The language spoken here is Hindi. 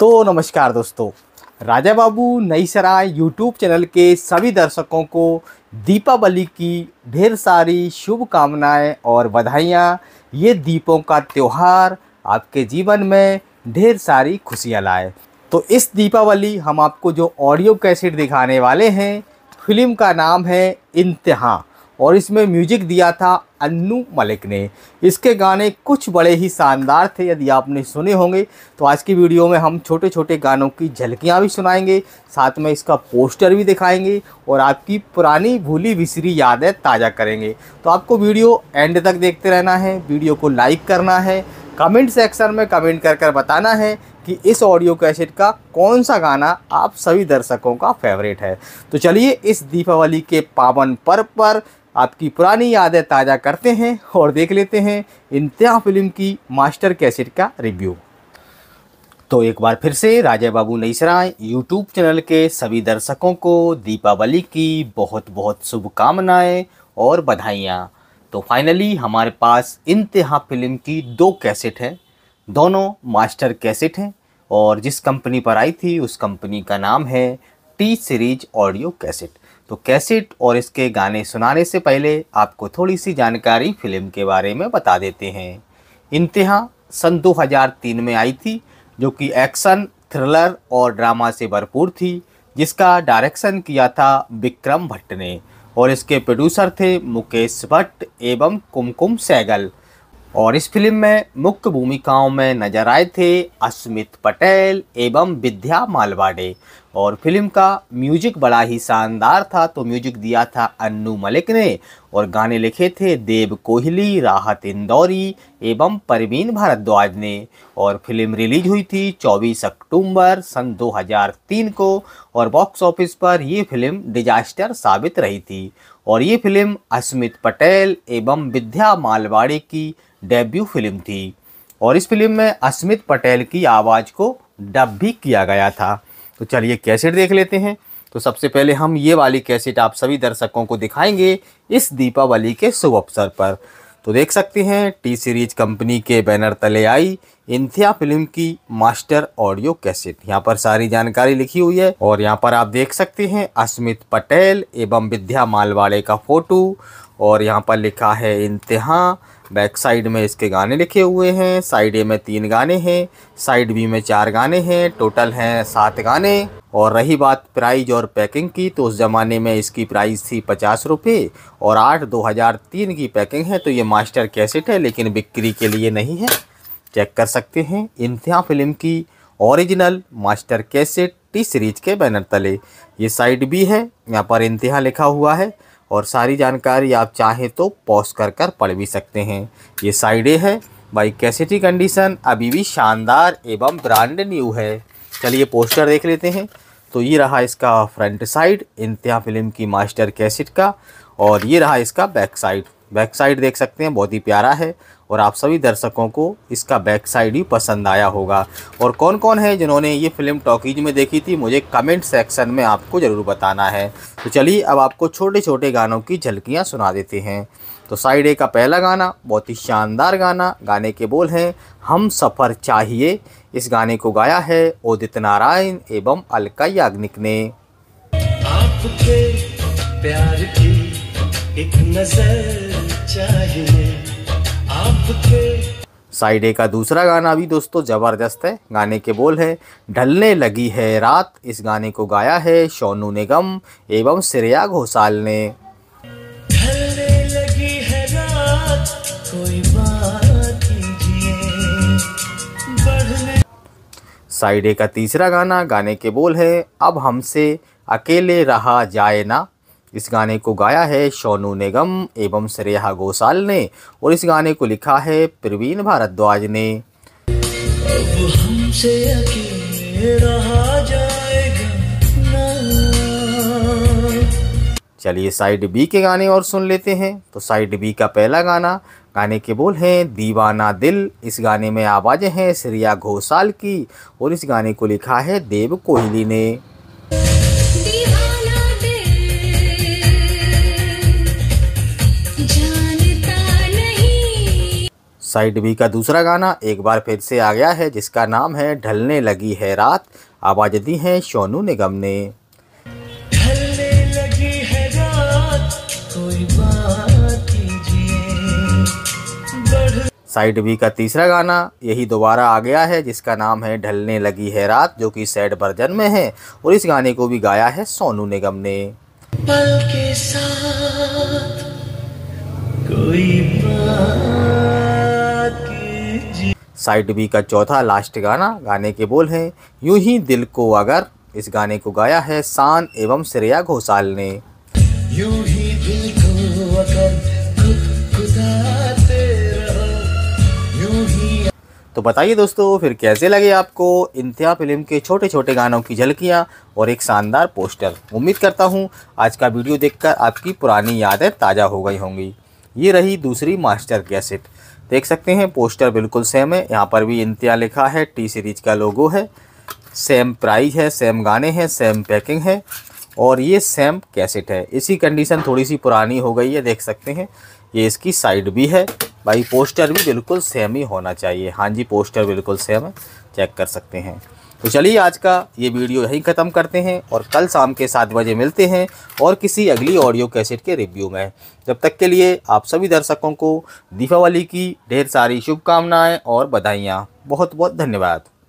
तो नमस्कार दोस्तों राजा बाबू नई सराय यूट्यूब चैनल के सभी दर्शकों को दीपावली की ढेर सारी शुभकामनाएं और बधाइयाँ ये दीपों का त्यौहार आपके जीवन में ढेर सारी खुशियाँ लाए तो इस दीपावली हम आपको जो ऑडियो कैसेट दिखाने वाले हैं फिल्म का नाम है इंतहा और इसमें म्यूजिक दिया था अन्नू मलिक ने इसके गाने कुछ बड़े ही शानदार थे यदि आपने सुने होंगे तो आज की वीडियो में हम छोटे छोटे गानों की झलकियाँ भी सुनाएंगे साथ में इसका पोस्टर भी दिखाएंगे और आपकी पुरानी भूली बिसरी यादें ताज़ा करेंगे तो आपको वीडियो एंड तक देखते रहना है वीडियो को लाइक करना है कमेंट सेक्शन में कमेंट कर कर बताना है कि इस ऑडियो कैसेट का कौन सा गाना आप सभी दर्शकों का फेवरेट है तो चलिए इस दीपावली के पावन पर्व पर आपकी पुरानी यादें ताज़ा करते हैं और देख लेते हैं इंतहा फिल्म की मास्टर कैसेट का रिव्यू तो एक बार फिर से राजा बाबू नईसराय यूट्यूब चैनल के सभी दर्शकों को दीपावली की बहुत बहुत शुभकामनाएं और बधाइयाँ तो फाइनली हमारे पास इंतहा फिल्म की दो कैसेट हैं दोनों मास्टर कैसेट हैं और जिस कंपनी पर आई थी उस कंपनी का नाम है टी सीरीज ऑडियो कैसेट तो कैसेट और इसके गाने सुनाने से पहले आपको थोड़ी सी जानकारी फिल्म के बारे में बता देते हैं इंतहा सन 2003 में आई थी जो कि एक्शन थ्रिलर और ड्रामा से भरपूर थी जिसका डायरेक्शन किया था विक्रम भट्ट ने और इसके प्रोड्यूसर थे मुकेश भट्ट एवं कुमकुम सैगल और इस फिल्म में मुख्य भूमिकाओं में नजर आए थे अस्मित पटेल एवं विद्या मालवाड़े और फिल्म का म्यूजिक बड़ा ही शानदार था तो म्यूजिक दिया था अन्नू मलिक ने और गाने लिखे थे देव कोहली राहत इंदौरी एवं परवीन भारद्वाज ने और फिल्म रिलीज हुई थी 24 अक्टूबर सन 2003 को और बॉक्स ऑफिस पर ये फिल्म डिजास्टर साबित रही थी और ये फिल्म अस्मित पटेल एवं विद्या मालवाड़ी की डेब्यू फिल्म थी और इस फिल्म में अस्मित पटेल की आवाज़ को डब भी किया गया था तो चलिए कैसेट देख लेते हैं तो सबसे पहले हम ये वाली कैसेट आप सभी दर्शकों को दिखाएंगे इस दीपावली के शुभ अवसर पर तो देख सकते हैं टी सीरीज कंपनी के बैनर तले आई इंथिया फिल्म की मास्टर ऑडियो कैसेट यहाँ पर सारी जानकारी लिखी हुई है और यहाँ पर आप देख सकते हैं अस्मित पटेल एवं विद्या मालवाड़े का फोटो और यहाँ पर लिखा है इंतहा बैक साइड में इसके गाने लिखे हुए हैं साइड ए में तीन गाने हैं साइड बी में चार गाने हैं टोटल हैं सात गाने और रही बात प्राइज और पैकिंग की तो उस ज़माने में इसकी प्राइस थी पचास रुपये और आठ दो हज़ार तीन की पैकिंग है तो ये मास्टर कैसेट है लेकिन बिक्री के लिए नहीं है चेक कर सकते हैं इंतहा फिल्म की original master cassette T series के बैनर तले ये साइट भी है यहाँ पर इंतहा लिखा हुआ है और सारी जानकारी आप चाहें तो पॉज कर कर पढ़ भी सकते हैं ये साइड ए है बाई कैसेट की कंडीशन अभी भी शानदार एवं ब्रांड न्यू है चलिए पोस्टर देख लेते हैं तो ये रहा इसका फ्रंट साइड इंतहा फिल्म की मास्टर कैसेट का और ये रहा इसका बैक साइड बैक साइड देख सकते हैं बहुत ही प्यारा है और आप सभी दर्शकों को इसका बैक साइड ही पसंद आया होगा और कौन कौन है जिन्होंने ये फिल्म टॉकीज में देखी थी मुझे कमेंट सेक्शन में आपको ज़रूर बताना है तो चलिए अब आपको छोटे छोटे गानों की झलकियाँ सुना देते हैं तो साइड ए का पहला गाना बहुत ही शानदार गाना गाने के बोल हैं हम सफ़र चाहिए इस गाने को गाया है उदित नारायण एवं अलका याग्निक ने आपके प्यार की एक नजर साइड ए का दूसरा गाना भी दोस्तों ज़बरदस्त है गाने के बोल है ढलने लगी है रात इस गाने को गाया है शोनू निगम एवं श्रेया घोषाल ने साइड ए का तीसरा गाना गाने के बोल है अब हमसे अकेले रहा जाए ना इस गाने को गाया है शोनू निगम एवं श्रेहा घोषाल ने और इस गाने को लिखा है प्रवीण भारद्वाज ने चलिए साइड बी के गाने और सुन लेते हैं तो साइड बी का पहला गाना गाने के बोल हैं दीवाना दिल इस गाने में आवाज़ें हैं श्रेया घोषाल की और इस गाने को लिखा है देव कोहली ने साइड बी का दूसरा गाना एक बार फिर से आ गया है जिसका नाम है ढलने लगी है रात आवाज़ दी है सोनू निगम ने साइड बी का तीसरा गाना यही दोबारा आ गया है जिसका नाम है ढलने लगी है रात जो कि सैड वर्जन में है और इस गाने को भी गाया है सोनू निगम ने पल के साथ साइड बी का चौथा लास्ट गाना गाने के बोल हैं यूं ही दिल को अगर इस गाने को गाया है शान एवं श्रेया घोषाल ने यूं ही दिल को अगर तो बताइए दोस्तों फिर कैसे लगे आपको इंतहा फिल्म के छोटे छोटे गानों की झलकियाँ और एक शानदार पोस्टर उम्मीद करता हूँ आज का वीडियो देखकर आपकी पुरानी यादें ताज़ा हो गई होंगी ये रही दूसरी मास्टर कैसेट देख सकते हैं पोस्टर बिल्कुल सेम है यहाँ पर भी इंतिया लिखा है टी सीरीज का लोगो है सेम प्राइस है सेम गाने हैं सेम पैकिंग है और ये सेम कैसेट है इसी कंडीशन थोड़ी सी पुरानी हो गई है देख सकते हैं ये इसकी साइड भी है भाई पोस्टर भी बिल्कुल सेम ही होना चाहिए हाँ जी पोस्टर बिल्कुल सेम है चेक कर सकते हैं तो चलिए आज का ये वीडियो यहीं ख़त्म करते हैं और कल शाम के सात बजे मिलते हैं और किसी अगली ऑडियो कैसेट के रिव्यू में जब तक के लिए आप सभी दर्शकों को दीपावली की ढेर सारी शुभकामनाएँ और बधाइयाँ बहुत बहुत धन्यवाद